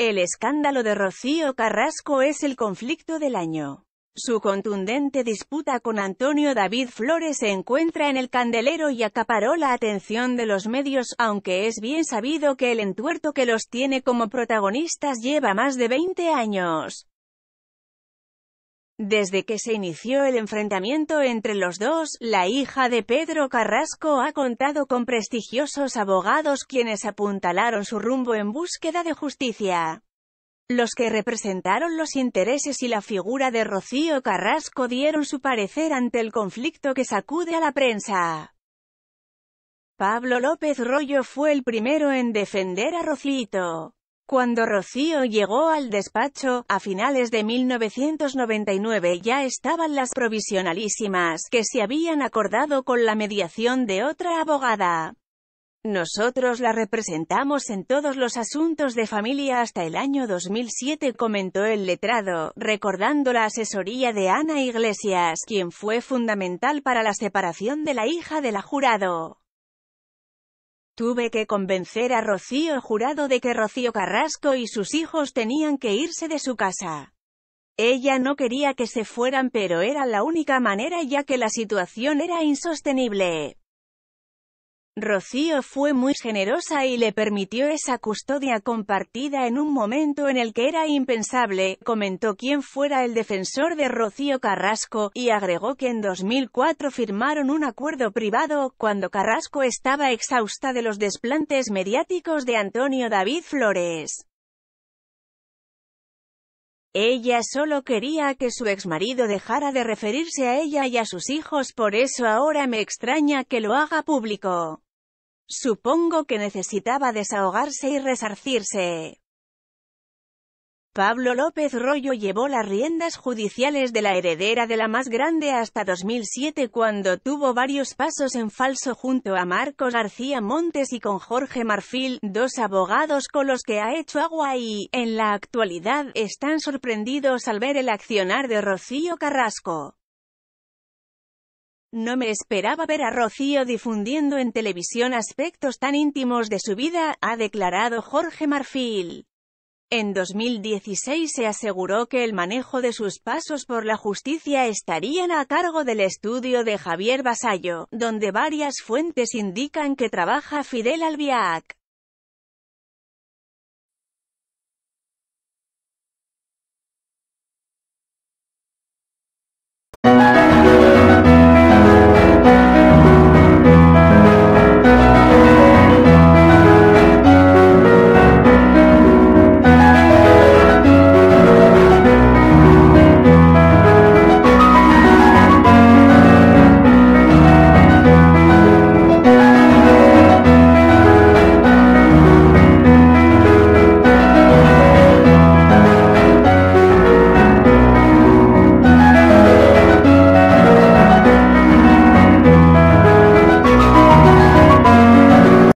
El escándalo de Rocío Carrasco es el conflicto del año. Su contundente disputa con Antonio David Flores se encuentra en el candelero y acaparó la atención de los medios, aunque es bien sabido que el entuerto que los tiene como protagonistas lleva más de 20 años. Desde que se inició el enfrentamiento entre los dos, la hija de Pedro Carrasco ha contado con prestigiosos abogados quienes apuntalaron su rumbo en búsqueda de justicia. Los que representaron los intereses y la figura de Rocío Carrasco dieron su parecer ante el conflicto que sacude a la prensa. Pablo López Rollo fue el primero en defender a Rocito. Cuando Rocío llegó al despacho, a finales de 1999 ya estaban las provisionalísimas, que se habían acordado con la mediación de otra abogada. Nosotros la representamos en todos los asuntos de familia hasta el año 2007, comentó el letrado, recordando la asesoría de Ana Iglesias, quien fue fundamental para la separación de la hija del la jurado. Tuve que convencer a Rocío Jurado de que Rocío Carrasco y sus hijos tenían que irse de su casa. Ella no quería que se fueran pero era la única manera ya que la situación era insostenible. Rocío fue muy generosa y le permitió esa custodia compartida en un momento en el que era impensable, comentó quien fuera el defensor de Rocío Carrasco, y agregó que en 2004 firmaron un acuerdo privado, cuando Carrasco estaba exhausta de los desplantes mediáticos de Antonio David Flores. Ella solo quería que su exmarido dejara de referirse a ella y a sus hijos por eso ahora me extraña que lo haga público. Supongo que necesitaba desahogarse y resarcirse. Pablo López Rollo llevó las riendas judiciales de la heredera de la más grande hasta 2007 cuando tuvo varios pasos en falso junto a Marcos García Montes y con Jorge Marfil, dos abogados con los que ha hecho agua y, en la actualidad, están sorprendidos al ver el accionar de Rocío Carrasco. No me esperaba ver a Rocío difundiendo en televisión aspectos tan íntimos de su vida, ha declarado Jorge Marfil. En 2016 se aseguró que el manejo de sus pasos por la justicia estarían a cargo del estudio de Javier Basallo, donde varias fuentes indican que trabaja Fidel Albiac.